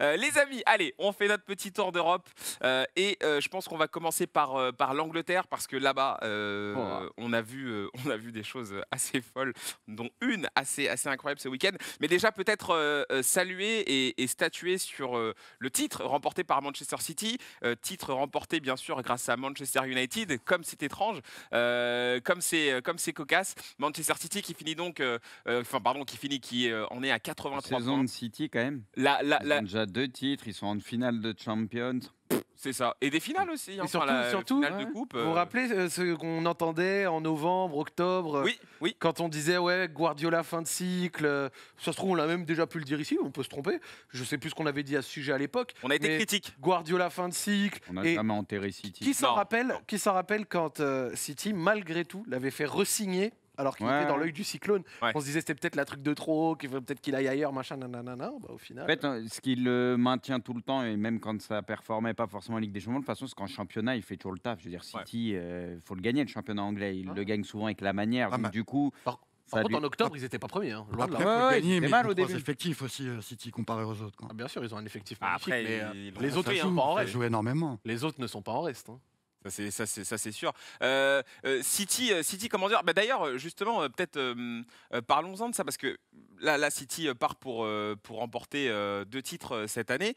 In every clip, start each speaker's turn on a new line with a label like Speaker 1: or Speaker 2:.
Speaker 1: Euh, les amis, allez, on fait notre petit tour d'Europe euh, et euh, je pense qu'on va commencer par, par l'Angleterre parce que là-bas, oh. on, a vu, on a vu des choses assez folles, dont une assez, assez incroyable ce week-end. Mais déjà, peut-être saluer et, statuer sur le titre remporté par Manchester City, titre remporté bien sûr grâce à Manchester United, comme c'est étrange, comme c'est comme c'est cocasse. Manchester City qui finit donc, enfin pardon, qui finit, qui en est à 83
Speaker 2: saison de City quand même deux titres, ils sont en finale de Champions. C'est ça. Et des finales aussi. Hein, surtout, Vous vous euh.
Speaker 3: rappelez euh, ce qu'on entendait en novembre, octobre Oui, oui. Quand on disait, ouais, Guardiola fin de cycle. Euh, ça se trouve, on l'a même déjà pu le dire ici, on peut se tromper. Je sais plus ce qu'on avait dit à ce sujet à l'époque. On a été critique. Guardiola fin de cycle.
Speaker 2: On n'a jamais enterré City.
Speaker 3: Qui s'en rappelle, rappelle quand City, malgré tout, l'avait fait resigner alors qu'il était dans l'œil du cyclone. On se disait c'était peut-être la truc de trop, qu'il faudrait peut-être qu'il aille ailleurs, machin, nanana. Bah, au final. En fait,
Speaker 2: hein, ce qui le euh, maintient tout le temps, et même quand ça performait pas forcément en Ligue des Champions, de toute façon, c'est qu'en championnat, il fait toujours le taf. Je veux dire, City, il euh, faut le gagner, le championnat anglais. Il ah. le gagne souvent avec la manière. Ah, du coup. Par... contre, en octobre, ils n'étaient pas premiers. Hein. Loin après, mal au début.
Speaker 4: aussi, euh, City, comparé aux autres. Ah,
Speaker 1: bien sûr, ils ont un effectif
Speaker 2: magnifique, après, mais,
Speaker 4: les autres ne sont pas en reste. énormément.
Speaker 1: Les autres ne sont pas en reste. Hein. Ça c'est ça c'est sûr. Euh, euh, City euh, City comment dire bah, D'ailleurs justement peut-être parlons-en de ça parce que là la City part pour pour remporter deux titres cette année.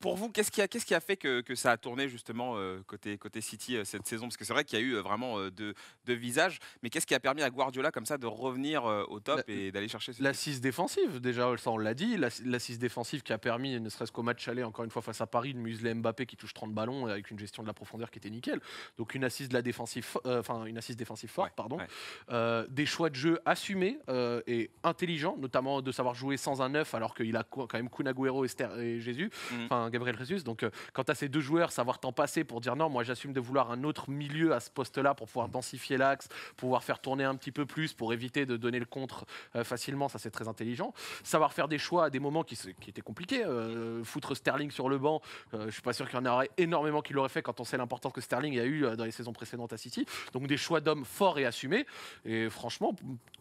Speaker 1: pour vous qu'est-ce qui a qu'est-ce qui a fait que, que ça a tourné justement côté côté City cette saison parce que c'est vrai qu'il y a eu vraiment deux, deux visages mais qu'est-ce qui a permis à Guardiola comme ça de revenir au top et d'aller chercher
Speaker 3: l'assise défensive déjà ça on l'a dit l'assise défensive qui a permis ne serait-ce qu'au match aller encore une fois face à Paris de museler Mbappé qui touche 30 ballons avec une gestion de la profondeur qui était nickel. Donc une assise de la défensive, euh, enfin une assise défensive forte, pardon. Euh, des choix de jeu assumés euh, et intelligents, notamment de savoir jouer sans un 9 alors qu'il a quand même Kun et, et, Jésus, mm. enfin Gabriel Jesus. Donc quant à ces deux joueurs, savoir t'en passer pour dire non, moi j'assume de vouloir un autre milieu à ce poste-là pour pouvoir mm. densifier l'axe, pouvoir faire tourner un petit peu plus, pour éviter de donner le contre facilement, ça c'est très intelligent. Savoir faire des choix à des moments qui, qui étaient compliqués, foutre Sterling sur le banc, je suis pas sûr qu'il y en aurait énormément qui l'auraient fait quand on sait l'importance que Sterling a eu euh, dans les saisons précédentes à City. Donc des choix d'hommes forts et assumés. Et franchement,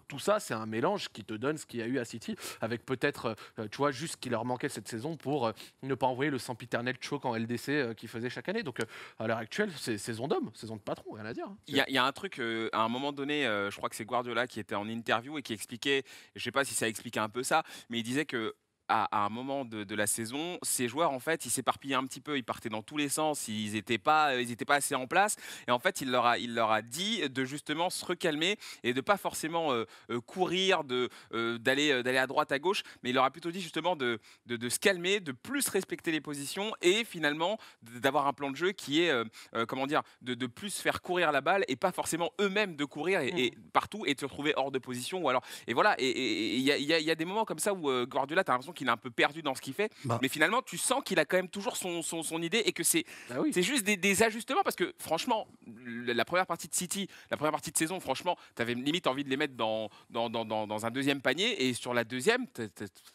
Speaker 3: tout ça, c'est un mélange qui te donne ce qu'il y a eu à City, avec peut-être, euh, tu vois, juste ce qu'il leur manquait cette saison pour euh, ne pas envoyer le sempiternel choc en LDC qu'ils faisait chaque année. Donc, à l'heure actuelle, c'est saison d'hommes saison de patron, rien à dire. Hein.
Speaker 1: Il y, a un truc, à un moment donné, je crois que c'est Guardiola qui était en interview et qui expliquait, je sais pas si ça expliquait un peu ça, mais il disait que à, un moment de, la saison, ces joueurs, en fait, ils s'éparpillaient un petit peu, ils partaient dans tous les sens, ils n'étaient pas, ils pas assez en place. Et en fait, il leur, a, il leur a dit de justement se recalmer et de pas forcément euh, euh, courir, courir, euh, d'aller d'aller à droite, à gauche, mais il leur a plutôt dit justement de, de, se calmer, de plus respecter les positions et finalement d'avoir un plan de jeu qui est, comment dire, de, plus faire courir la balle et pas forcément eux-mêmes de courir et, mmh. partout et de se retrouver hors de position. Ou alors, et voilà, et il y, a des moments comme ça où Guardiola, tu as l'impression il est un peu perdu dans ce qu'il fait. Bah. Mais finalement, tu sens qu'il a quand même toujours son, son, idée et que c'est bah c'est juste des, ajustements parce que franchement, la première partie de City, la première partie de saison, franchement, tu avais limite envie de les mettre dans, dans, dans, dans, un deuxième panier et sur la deuxième, tu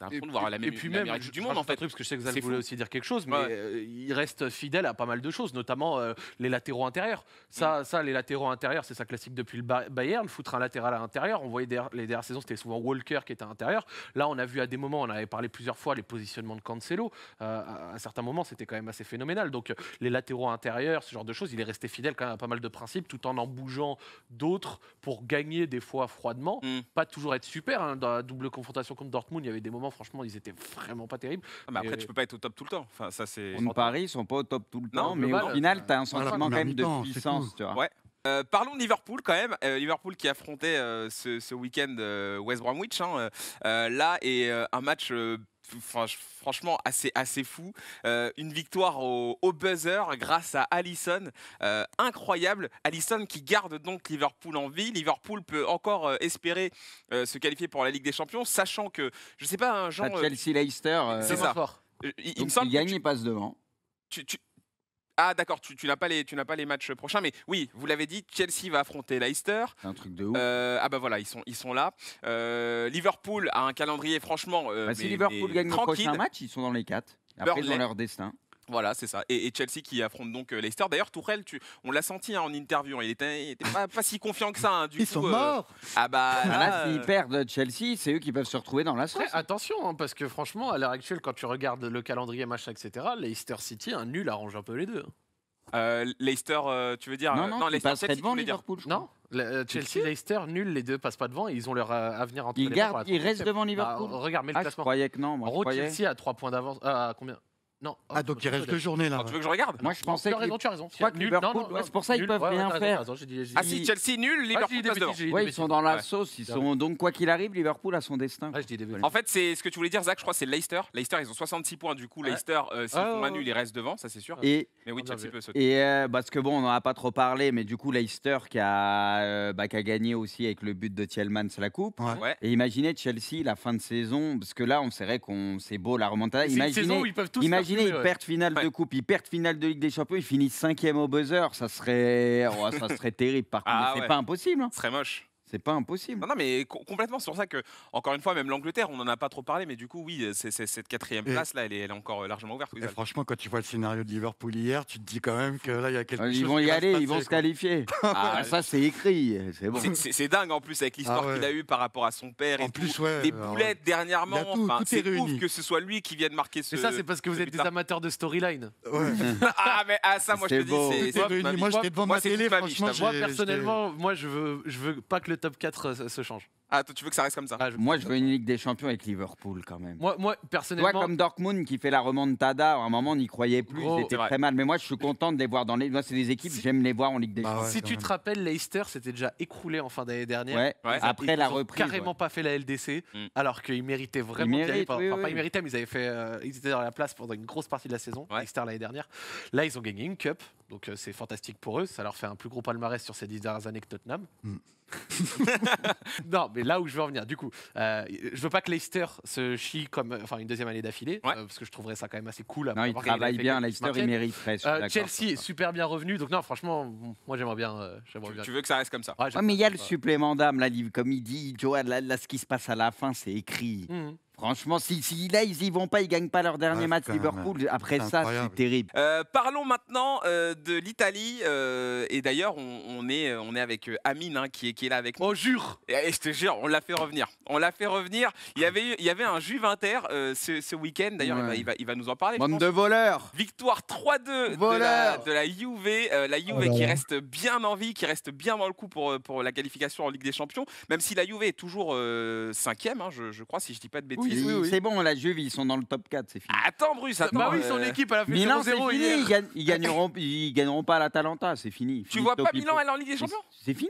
Speaker 1: as de voir la même, et puis même, du monde en fait.
Speaker 3: parce que je sais que vous voulez aussi dire quelque chose, mais euh, il reste fidèle à pas mal de choses, notamment euh, les latéraux intérieurs. Ça, mm. ça, les latéraux intérieurs, c'est ça classique depuis le Bayern, foutre un latéral à l'intérieur. On voyait les dernières saisons, c'était souvent Walker qui était à l'intérieur. Là, on a vu à des moments, on avait parlé plusieurs fois les positionnements de Cancelo. Euh, à, un certain moment, c'était quand même assez phénoménal. Donc euh, les latéraux intérieurs, ce genre de choses, il est resté fidèle quand même à pas mal de principes, tout en en bougeant d'autres pour gagner des fois froidement. Mm. Pas toujours être super. Hein. Dans la double confrontation contre Dortmund, il y avait des moments, franchement, ils étaient vraiment pas terribles. Ah, mais après, tu peux pas être au top tout le temps. Enfin, ça,
Speaker 1: c'est.
Speaker 2: Paris, ils sont pas au top tout le temps, mais au final, tu as un sentiment quand même de puissance. Tu vois. Ouais.
Speaker 1: Euh, parlons de Liverpool quand même. Euh, Liverpool qui affrontait affronté euh, ce, week-end West Bromwich. Hein, là, et un match franchement assez, assez fou. une victoire au, buzzer grâce à Allison. incroyable. Allison qui garde donc Liverpool en vie. Liverpool peut encore espérer se qualifier pour la Ligue des Champions, sachant que, je ne sais pas, un genre. Chelsea-Leicester, c'est ça. Fort. Il, me gagne, passe devant. Tu, ah d'accord, tu, tu n'as pas les tu n'as pas les matchs prochains, mais oui, vous l'avez dit, Chelsea va affronter Leicester. un truc de ouf. Euh, ah bah voilà, ils sont ils sont là. Euh, Liverpool a un calendrier franchement. Euh, bah, si Liverpool gagne le prochain match,
Speaker 2: ils sont dans les 4. Après, ils ont leur destin.
Speaker 1: Voilà, c'est ça. Et, Chelsea qui affronte donc euh, Leicester. D'ailleurs, Tourelle, tu, on l'a senti hein, en interview. Il était, pas, si confiant que ça. Hein, du Ils sont euh. morts. Ah bah là, s'ils euh. perdent
Speaker 2: Chelsea, c'est eux qui
Speaker 3: peuvent se retrouver dans la sauce. attention, hein, parce que franchement, à l'heure actuelle, quand tu regardes le calendrier machin, etc., Leicester City, un nul arrange un peu les deux.
Speaker 1: Euh, Leicester, tu veux dire Non, non, non Leicester City, devant Liverpool. Non.
Speaker 3: Chelsea, Leicester, nul, les deux passent pas devant, et ils ont leur avenir entre les mains. Ils restent devant bah, Liverpool. regarde, mais le ah, classement. Je croyais que non. Moi, en gros, Chelsea a 3 points d'avance. à combien ah, ah, donc il reste deux journées là. Ah, tu veux que je regarde Moi, je pensais. Tu as raison, tu as raison. c'est pour ça qu'ils peuvent rien faire.
Speaker 2: Ah si, Chelsea nul, Liverpool devant. Oui, ils sont dans la sauce. donc quoi qu'il arrive, Liverpool a son destin. En
Speaker 1: fait, c'est ce que tu voulais dire, Zach. Je crois que c'est Leicester. Leicester, ils ont 66 points. Du coup, Leicester, euh, s'ils ah, font nul, ils restent devant, ça c'est sûr. mais oui, Chelsea peut se. Et
Speaker 2: euh, parce que bon, on n'en a pas trop parlé, mais du coup, Leicester qui a euh, bah, gagné aussi avec le but de C'est la coupe. Et imaginez Chelsea la fin de saison, parce que là, on saurait qu'on c'est beau la remontada. Imaginez, ils peuvent tous ils perdent finale de coupe, ils perdent finale de Ligue des Champions, ils finissent cinquième au buzzer. Ça serait, oh, ça serait terrible.
Speaker 1: Par contre, ah c'est pas impossible. très hein. serait moche. C'est pas impossible. Non, non mais complètement. C'est pour ça que, encore une fois, même l'Angleterre, on n'en a pas trop parlé, mais du coup, oui, c'est cette quatrième place-là, elle, elle est, encore euh, largement ouverte.
Speaker 4: franchement, quand tu vois le scénario de Liverpool hier, tu te dis quand même que là, il y a quelque ils chose. Ils vont y aller, ils vont se qualifier. ah, ah ça, c'est écrit. C'est bon.
Speaker 1: dingue en plus, avec l'histoire ah qu'il a eue par rapport à son père. Et en plus, ouais, Des boulettes dernièrement. c'est ouf que ce soit lui qui vienne marquer ce. Et ça, c'est parce que vous êtes des amateurs de storyline. ah, mais ah, ça, moi, je te dis, c'est. Moi, j'étais Moi,
Speaker 3: personnellement, moi, je veux pas que le top 4 euh, se change ah, toi, tu veux que ça reste comme ça Moi, ah, je veux
Speaker 2: une Ligue des Champions avec Liverpool quand même. Moi, moi personnellement. Toi, comme Dortmund qui fait la remontada, à un moment, on n'y croyait plus, c'était très mal. Mais moi, je suis content de les voir dans les. Moi, c'est des équipes, j'aime les voir en Ligue des bah Champions. si tu
Speaker 3: te rappelles, Leicester s'était déjà écroulé en fin d'année dernière. Ouais. Après la la ils reprise. carrément pas fait la LDC, mm. alors qu'ils méritaient vraiment. Ils pas, pas ils méritaient, mais ils, avaient fait, euh, ils étaient dans la place pendant une grosse partie de la saison, Leicester l'année dernière. Là, ils ont gagné une Cup, donc euh, c'est fantastique pour eux. Ça leur fait un plus gros palmarès sur ces 10 dernières années que Tottenham. Mm. non, mais là où je veux en venir, du coup, euh, je veux pas que Leicester se chie comme, enfin, une deuxième année d'affilée, euh, parce que je trouverais ça quand même assez cool. non, il travaille bien, Leicester, il mérite Euh, Chelsea est super bien revenu, donc non, franchement, moi j'aimerais bien, euh,
Speaker 1: tu, veux que ça reste comme ça Mais il y a le
Speaker 2: supplément d'âme, comme il dit, Joe, là, ce qui se passe à la fin, c'est écrit. Mmh. Franchement, si, si, là, ils y vont pas, ils gagnent pas leur dernier match Liverpool. Après ça, c'est terrible.
Speaker 1: Euh, parlons maintenant euh, de l'Italie. Euh, et d'ailleurs, on, est, on est avec Amine, hein, qui, est, qui est là avec moi. Oh, jure Et, je te jure, on l'a fait revenir. On l'a fait revenir. Il y avait, il y avait un Juve Inter euh, ce, week-end. D'ailleurs, il, va, nous en parler. Bande
Speaker 2: de voleurs.
Speaker 1: Victoire 3-2 de la, de la Juve. Euh, la Juve oh qui reste bien en vie, qui reste bien dans le coup pour, euh, pour la qualification en Ligue des Champions. Même si la Juve est toujours cinquième, hein, je, crois, si je dis pas de bêtises. C'est
Speaker 2: bon, la Juve, ils sont dans le top 4, c'est fini.
Speaker 1: Attends, Bruce, attends. Bah son équipe Milan, 0 Ils,
Speaker 2: gagneront, ils gagneront pas à l'Atalanta, c'est fini. Tu vois pas Milan aller en Ligue des Champions C'est fini.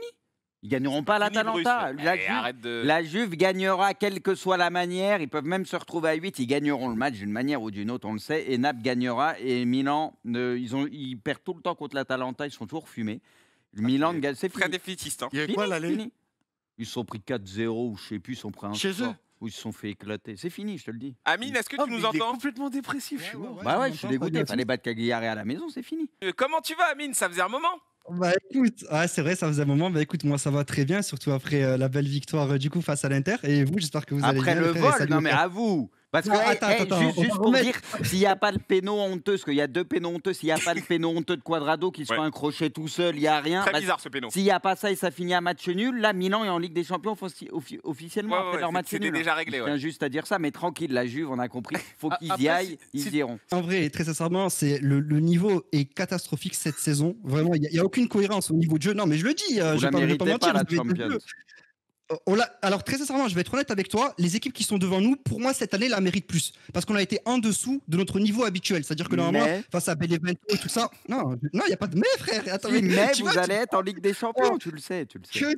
Speaker 2: Ils gagneront pas l'Atalanta. La, eh, Juve, la Juve gagnera quelle que soit la manière. Ils peuvent même se retrouver à 8. Ils gagneront le match d'une manière ou d'une autre, on le sait. Et Naples gagnera. Et Milan, ils, ont, ils perdent tout le temps contre l'Atalanta. Ils sont toujours fumés. Ah, Milan C'est Très
Speaker 1: défaitiste. Hein. Il y a quoi
Speaker 2: Ils sont pris 4-0 ou je sais plus. Ils sont pris un Chez eux où ils se sont fait éclater. C'est fini, je te le dis.
Speaker 1: Amine, est-ce que oh, tu nous entends complètement dépressif. je suis dégoûté, bah ouais, je suis
Speaker 2: bah dégoûté. à la maison,
Speaker 1: c'est fini. Euh, comment tu vas, Amine Ça faisait un moment
Speaker 5: bah écoute, c'est vrai, ça faisait un moment. Bah écoute, moi ça va très bien, surtout après euh, la belle victoire euh, du coup face à l'Inter. Et vous, j'espère que vous allez bien. après le vol, non mais à
Speaker 2: vous parce que, eh, juste, pour dire, s'il n'y a pas le péno honteux, parce qu'il y a deux pénaux honteux, s'il n'y a pas le péno honteux de Quadrado qui se fait un crochet tout seul, il n'y a rien. Très bah, bizarre ce péno. S'il n'y a pas ça et ça finit à match nul, là, Milan est en Ligue des Champions officiellement après leur match nul. Hein. déjà réglé. Je juste à dire ça, mais tranquille, la Juve, on a compris, faut qu'ils y aillent, ils iront.
Speaker 5: En vrai, et très sincèrement, c'est le, niveau est catastrophique cette saison. Vraiment, il n'y a, aucune cohérence au niveau de jeu. Non, mais je le dis, euh, je ne vais pas mentir. Oh, alors très sincèrement, je vais être honnête avec toi, les équipes qui sont devant nous, pour moi cette année, la méritent plus. Parce qu'on a été en dessous de notre niveau habituel. C'est-à-dire que normalement, face à Benevento et tout ça, non, il n'y a pas de mais frère. Attends, mais, vous allez être en Ligue des Champions, oh, tu le sais, Que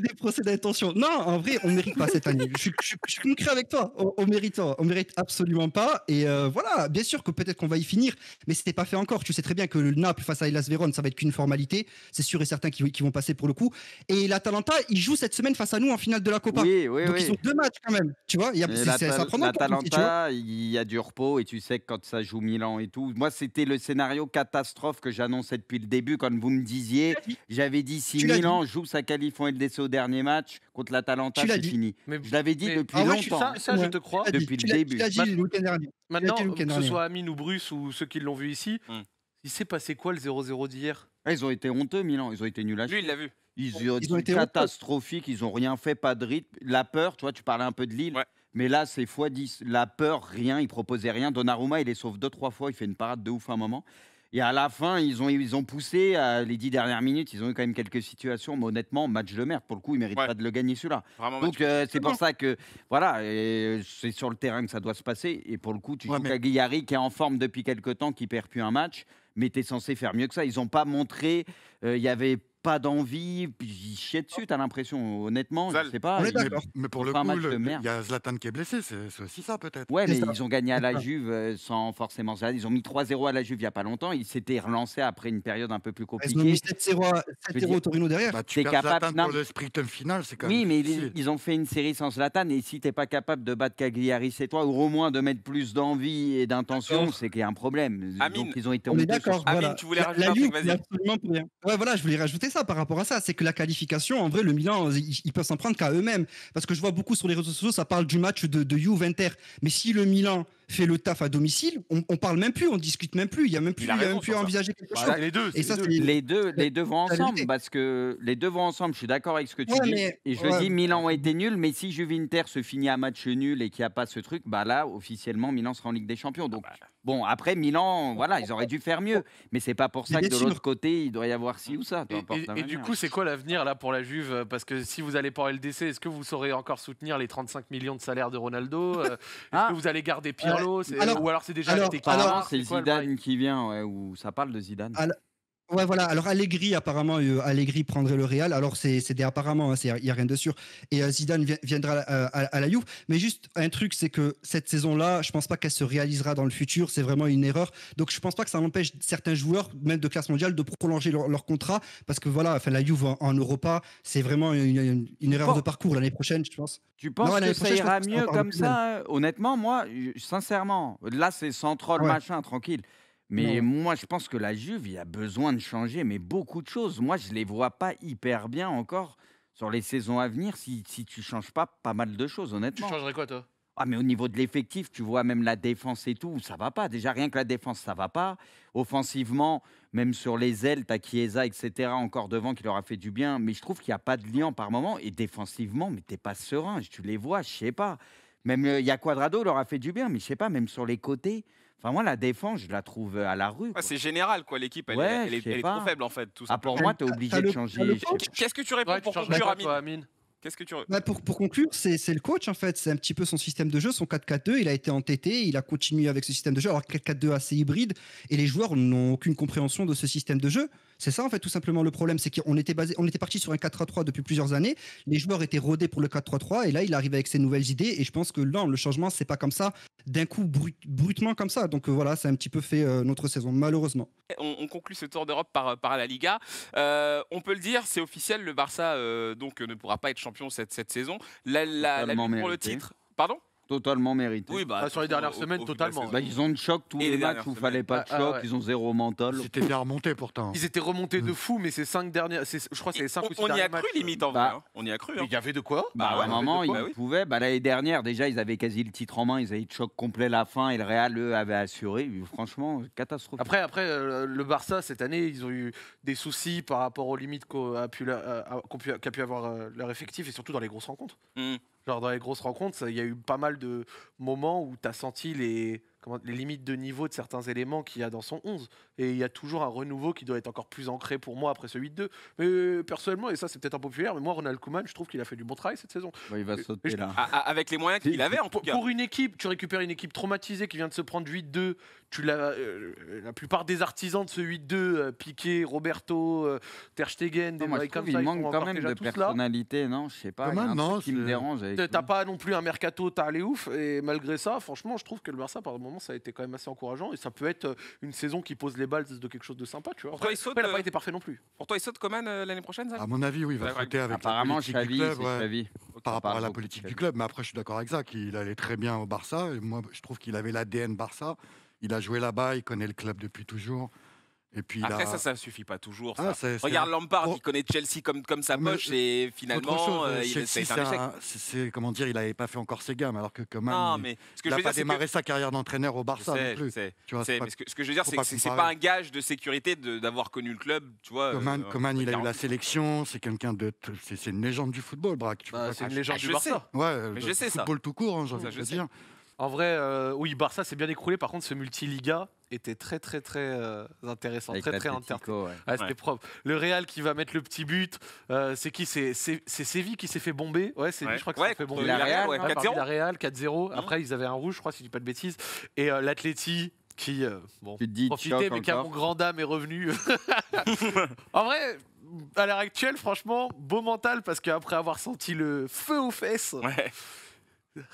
Speaker 5: des, procès d'intention. Non, en vrai, on ne mérite pas cette année. Je, je, concret avec toi, on, ne mérite on mérite absolument pas. Et euh, voilà, bien sûr que peut-être qu'on va y finir, mais ce c'était pas fait encore. Tu sais très bien que le Naples face à Elas Véron, ça va être qu'une formalité. C'est sûr et certain qu'ils vont passer pour le coup. Et l'Atalanta, ils jouent cette semaine face à nous en finale de la Copa. Donc ils ont deux matchs quand même. Tu vois, il y a,
Speaker 2: il y a du repos et tu sais que quand ça joue Milan et tout. Moi, c'était le scénario catastrophe que j'annonçais depuis le début quand vous me disiez. J'avais dit si Milan joue sa qualif en LDC au dernier match contre la Talenta, c'est fini. Mais, je l'avais dit depuis longtemps.
Speaker 3: Ça, je te crois. Depuis le début. Bah,
Speaker 5: Maintenant, que ce soit
Speaker 3: Amine ou Bruce ou ceux qui l'ont
Speaker 2: vu ici, hmm. il s'est passé quoi le 0-0 d'hier ah, Ils ont été honteux, Milan. Ils ont été nuls à Lui, il l'a vu. Ils, ils ont, ils été catastrophiques, ils n'ont rien fait, pas de rythme. La peur, tu vois, tu parlais un peu de Lille. Mais là, c'est x10. La peur, rien, ils proposaient rien. Donnarumma, il les sauve deux, trois fois, il fait une parade de ouf à un moment. Et à la fin, ils ont, ils ont poussé à les dix dernières minutes. Ils ont eu quand même quelques situations, mais honnêtement, match de merde. Pour le coup, ils ne méritent pas de le gagner celui-là. Donc, euh, c'est pour ça que, voilà, euh, c'est sur le terrain que ça doit se passer. Et pour le coup, tu ouais, joues Guillari, qui est en forme depuis quelques temps, qui perd plus un match, mais tu es censé faire mieux que ça. Ils n'ont pas montré, euh, il y avait pas d'envie, ils chient dessus, t'as l'impression, honnêtement, je sais pas. Mais, pour le coup, il y a Zlatan qui est blessé, c'est aussi ça peut-être. Ouais, mais ils ont gagné à la Juve euh, sans forcément Zlatan. Ils ont mis 3-0 à la Juve il y a pas longtemps, ils s'étaient relancés après une période un peu plus compliquée. Ils ont mis
Speaker 4: 7-0 Torino derrière. Bah, tu es capable Zlatan pour le sprint final, c'est quand même Oui, mais
Speaker 2: ils, ont fait une série sans Zlatan et si t'es pas capable de battre Cagliari, c'est toi, ou au moins de mettre plus d'envie et d'intention, c'est qu'il y a un problème. Amine, Donc ils ont été on est d'accord. voilà. tu voulais rajouter
Speaker 5: un voulais rajouter ça par rapport à ça, c'est que la qualification, en vrai, le Milan, ils, peuvent s'en prendre qu'à eux-mêmes. Parce que je vois beaucoup sur les réseaux sociaux, ça parle du match de, de Mais si le Milan fait le taf à domicile, on, parle même plus, on discute même plus, il y a même plus, il a même euh, plus à envisager quelque bah, chose. Les deux, et ça, les, deux. les
Speaker 2: deux, vont ensemble parce que les deux vont ensemble. Je suis d'accord avec ce que tu dis et je dis, Milan été nul, mais si terre se finit à match nul et qu'il n'y a pas ce truc, bah là officiellement Milan sera en Ligue des Champions. Donc ah bah. bon, après Milan, voilà, ils auraient dû faire mieux, mais c'est pas pour ça que de l'autre côté il doit y avoir ci ou ça. et, du coup,
Speaker 3: c'est quoi l'avenir là pour la Juve Parce que si vous allez pas en LDC, est-ce que vous saurez encore soutenir les 35 millions de salaire de Ronaldo euh, Est-ce que ah. vous allez garder Pierre alors, ou alors c'est déjà alors, alors c'est Zidane qui
Speaker 2: vient, ou ça parle de Zidane.
Speaker 5: Ouais, voilà. Alors Allegri, apparemment, euh, Allegri prendrait le Real. Alors c'est des apparemment, hein, il n'y a rien de sûr. Et euh, Zidane viendra euh, à, la Juve. Mais juste un truc, c'est que cette saison-là, je ne pense pas qu'elle se réalisera dans le futur. C'est vraiment une erreur. Donc je pense pas que ça n'empêche certains joueurs, même de classe mondiale, de prolonger leur, contrat parce que voilà, la Juve en, Europa, c'est vraiment une, erreur de parcours l'année prochaine, je pense. Tu penses que ça ira mieux comme ça
Speaker 2: hein? Honnêtement, moi, sincèrement, là c'est sans troll machin, tranquille. Mais moi, je pense que la Juve, il a besoin de changer, mais beaucoup de choses. Moi, je les vois pas hyper bien encore sur les saisons à venir si, si tu changes pas pas mal de choses, honnêtement. Tu changerais quoi, toi Ah, mais au niveau de l'effectif, tu vois, même la défense et tout, ça va pas. Déjà, rien que la défense, ça va pas. Offensivement, même sur les ailes, t'as Chiesa, etc., encore devant, qui leur a fait du bien. Mais je trouve qu'il n'y a pas de lien par moment. Et défensivement, mais t'es pas serein. Tu les vois, je sais pas. Même euh, il y a Quadrado, leur a fait du bien, mais je sais pas, même sur les côtés, moi, la défense, je la trouve euh, à
Speaker 1: la rue. Ah, c'est général, quoi. L'équipe, elle, est trop faible, en fait. Tout ah, pour moi, t'es obligé de changer. Qu'est-ce que tu réponds pour conclure, Amine Qu'est-ce que tu
Speaker 5: bah pour, pour conclure, c'est le coach en fait, c'est un petit peu son système de jeu, son 4-4-2, il a été entêté, il a continué avec ce système de jeu, alors 4-4-2 assez hybride, et les joueurs n'ont aucune compréhension de ce système de jeu. C'est ça en fait tout simplement le problème, c'est qu'on était basé, on était parti sur un 4-3-3 depuis plusieurs années, les joueurs étaient rodés pour le 4-3-3, et là il arrive avec ses nouvelles idées, et je pense que non, le changement c'est pas comme ça, d'un coup brutement comme ça. Donc euh, voilà voilà, c'est un petit peu fait euh, notre saison, malheureusement.
Speaker 1: On, conclut ce Tour d'Europe par, par la Liga. Euh, on peut le dire, c'est officiel, le Barça donc ne pourra pas être champion cette, cette saison. La, la, la pour le titre. Pardon Totalement mérité. Oui, bah, sur les dernières semaines, totalement. Bah, ils ont de
Speaker 2: choc tous les matchs ne il fallait pas de ah, choc, ah, ils ont zéro mental. C'était bien remonté pourtant. Ils étaient
Speaker 3: remontés de fou, mais ces cinq dernières. Je crois que c'est les cinq ou
Speaker 2: six on, bah, hein. on y a
Speaker 1: cru limite en hein. vrai. On y a cru. Il y avait de quoi bah, bah, à un moment, ils
Speaker 2: pouvaient. Bah, L'année dernière, déjà, ils avaient quasi le titre en main. Ils avaient de choc complet la fin et le Real, eux, avait assuré. Franchement, catastrophe.
Speaker 3: Après, après euh, le Barça, cette année, ils ont eu des soucis par rapport aux limites euh, euh, qu'a pu, avoir leur effectif et surtout dans les grosses rencontres. Mmh. Genre dans les grosses rencontres, il y a eu pas mal de moments où tu as senti les les limites de niveau de certains éléments qu'il y a dans son 11. Et il y a toujours un renouveau qui doit être encore plus ancré pour moi après ce 8-2. Mais euh, personnellement, et ça c'est peut-être impopulaire, mais moi Ronald Koeman, je trouve qu'il a fait du bon travail cette saison.
Speaker 1: il va sauter là. Ah, ah, avec les moyens qu'il avait Pour
Speaker 3: une équipe, tu récupères une équipe traumatisée qui vient de se prendre 8-2. Tu euh, la plupart des artisans de ce 8-2, euh, Piqué, Roberto, euh, Ter Stegen, des non, il manque quand même de personnalité,
Speaker 2: non Je sais pas. non, qui me dérange.
Speaker 3: T'as pas non plus un mercato, t'as allé ouf. Et malgré ça, franchement, je trouve que le Barça par moment ça a été quand même assez encourageant. Et ça peut être euh, une saison qui pose les balles de quelque chose de sympa, tu vois. Pour toi,
Speaker 1: il saute. Après, n'a pas euh, été parfait non plus. Pour toi, il saute Coman euh, l'année prochaine, ça À
Speaker 4: mon avis, oui, il va sauter avec Apparemment, la politique du club. Par rapport à la politique du club. Mais après, je suis d'accord avec Zach. Il allait très bien au Barça. Et moi, je trouve qu'il avait l'ADN Barça. Il a joué là-bas, il connaît le club depuis toujours. Et puis Après, ça, ça
Speaker 1: ne suffit pas toujours. Ah, Regarde Lampard, il connaît Chelsea comme, comme sa poche et finalement, euh, il, c'est, un
Speaker 4: échec. comment dire, il n'avait pas fait encore ses gammes alors que Coman démarré sa carrière d'entraîneur au Barça non plus. Tu ce, que, je veux dire, c'est que ce n'est pas
Speaker 1: un gage de sécurité de, d'avoir connu le club. Tu vois, Coman, euh, il a eu la
Speaker 4: sélection, c'est quelqu'un de... C'est une légende du football, Braque. Bah, c'est ah, une légende du Barça. Ouais, je sais ça. Football tout court, hein, j'ai envie de dire.
Speaker 3: En vrai, euh, oui, Barça s'est bien écroulé. Par contre, ce multiliga était très, très, très euh, intéressant. très, très
Speaker 2: intéressant. Ah, c'était
Speaker 3: propre. Le Real qui va mettre le petit but. Euh, c'est qui C'est Séville qui s'est fait bomber. Ouais, c'est je crois que ça fait bomber. La Real, 4-0. Real, 4-0. Après, ils avaient un rouge, je crois, si je dis pas de bêtises. Et l'Atleti qui, bon, tu te dis a mais mon grand dame est revenu. en vrai à l'heure actuelle, franchement, beau mental parce qu'après avoir senti le feu aux fesses, ouais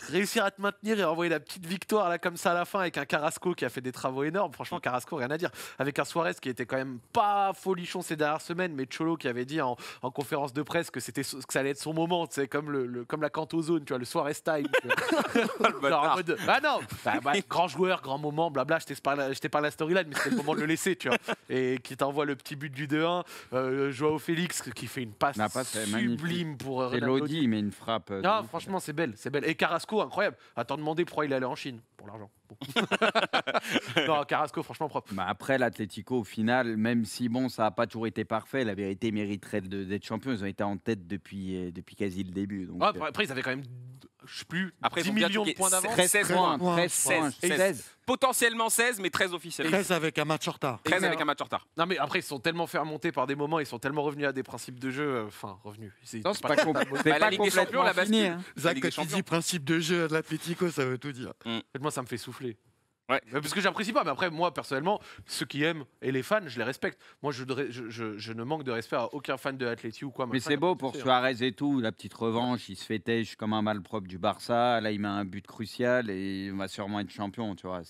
Speaker 3: réussir à te maintenir et envoyer la petite victoire là comme ça à la fin avec un Carrasco qui a fait des travaux énormes. Franchement, Carrasco, rien à dire. Avec un Suarez qui était quand même pas folichon ces dernières semaines, mais Cholo qui avait dit en, conférence de presse que c'était que ça allait être son moment, c'est comme le, comme la Cantozone, tu vois, le Suarez time Genre ah non, bah, bah, grand joueur, grand moment, blabla. Je t'ai parlé, la storyline, mais c'était le moment de le laisser, tu vois. Et qui t'envoie le petit but du 2-1, euh, Joao Félix qui fait une passe, sublime pour. Euh, c'est Lodi, mais
Speaker 2: une frappe. Euh, non
Speaker 3: franchement, c'est belle, c'est belle. Et Carrasco, incroyable. À demander pourquoi il allait en Chine pour
Speaker 2: l'argent. non, Carrasco, franchement propre. après, l'Atlético, au final, même si bon, ça n'a pas toujours été parfait, la vérité mériterait d'être champion. Ils ont été en tête depuis, euh, depuis quasi le début. Donc, euh. après,
Speaker 1: ils avaient quand même je sais plus, Après, 10 millions de points d'avance. 13 points, 13, 16, 16. Potentiellement 16, mais 13 officiellement. 13
Speaker 4: avec un match en retard.
Speaker 3: 13 avec un match en retard. Non, mais après, ils sont tellement fait remonter par des moments, ils sont tellement revenus à des principes de jeu. Euh, enfin, revenus. c'est pas, pas, bah, Ligue des Champions, la bascule. Hein. Zach, quand
Speaker 4: tu dis principe de jeu de
Speaker 3: l'Atletico, ça veut tout dire. Mm. Moi, ça me fait souffler. Parce que j'apprécie pas, mais après, moi, personnellement, ceux qui aiment et les fans, je les respecte. Moi, je, je, ne manque de respect à aucun fan de Atleti ou quoi. Mais c'est beau pour hein. Suarez
Speaker 2: et tout, la petite revanche, il se suis comme un malpropre du Barça. Là, il met un but crucial et on va sûrement être champion, tu vois.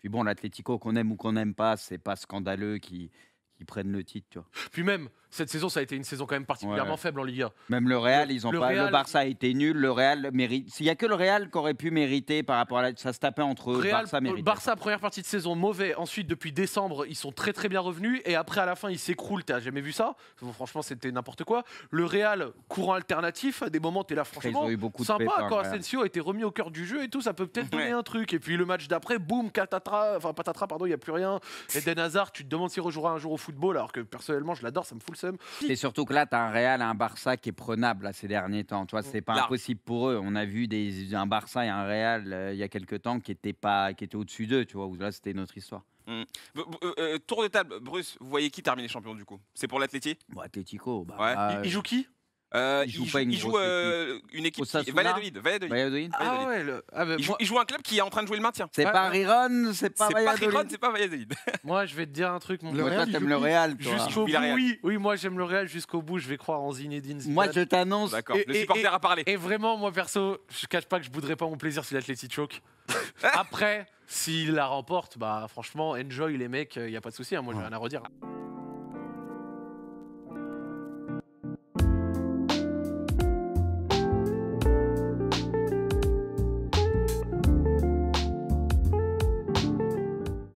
Speaker 2: Puis bon, l'Atletico, qu'on aime ou qu'on n'aime pas, c'est pas scandaleux qui, qui prennent le titre, tu vois. Puis même, cette saison, ça a été une saison quand même particulièrement faible en Ligue 1. Même le Real, ils ont pas. le Barça a été nul. Le Real mérite. S'il y a que le Real qui aurait pu mériter par rapport à la... ça se tapait entre eux. Real, Barça mérite. Barça
Speaker 3: première partie de saison mauvais. Ensuite depuis décembre, ils sont très très bien revenus et après à la fin ils s'écroulent. T'as jamais vu ça Franchement, c'était n'importe quoi. Le Real courant alternatif. À des moments, es là franchement. beaucoup sympa quand Asensio a été remis au cœur du jeu et tout. Ça peut peut-être donner un truc. Et puis le match d'après, boum, catatra, enfin patatra, pardon, il y a plus rien. Eden Hazard, tu te demandes s'il rejouera un jour au football alors que personnellement, je l'adore, ça me fout le
Speaker 2: c'est surtout que là, tu as un Real, un Barça qui est prenable ces derniers temps. Tu c'est pas impossible pour eux. On a vu des, un Barça et un Real euh, il y a quelques temps qui étaient, pas, qui étaient au-dessus d'eux. Tu vois, là, c'était notre histoire.
Speaker 1: Hmm. Euh, euh, tour de table, Bruce, vous voyez qui termine les champions du coup C'est pour l'Atletico bah, bah, bah, il, joue qui euh, il joue, euh, une, équipe. Valladolid. Valladolid. Ah ouais, ah, il, joue, un club qui est en train de jouer le maintien. C'est pas Riron, c'est pas Valladolid.
Speaker 3: moi, je vais te dire un truc. Mon le Real, le Real. Jusqu'au bout. Oui, oui, moi, j'aime le Real jusqu'au bout. Je vais croire en Zinedine Moi, je t'annonce. Le Et vraiment, moi, perso, je cache pas que je boudrais pas mon plaisir si l'Atlético choque. Après, s'il la remporte, bah franchement, enjoy les mecs. Il y a pas de souci. Hein. moi, j'ai rien à redire.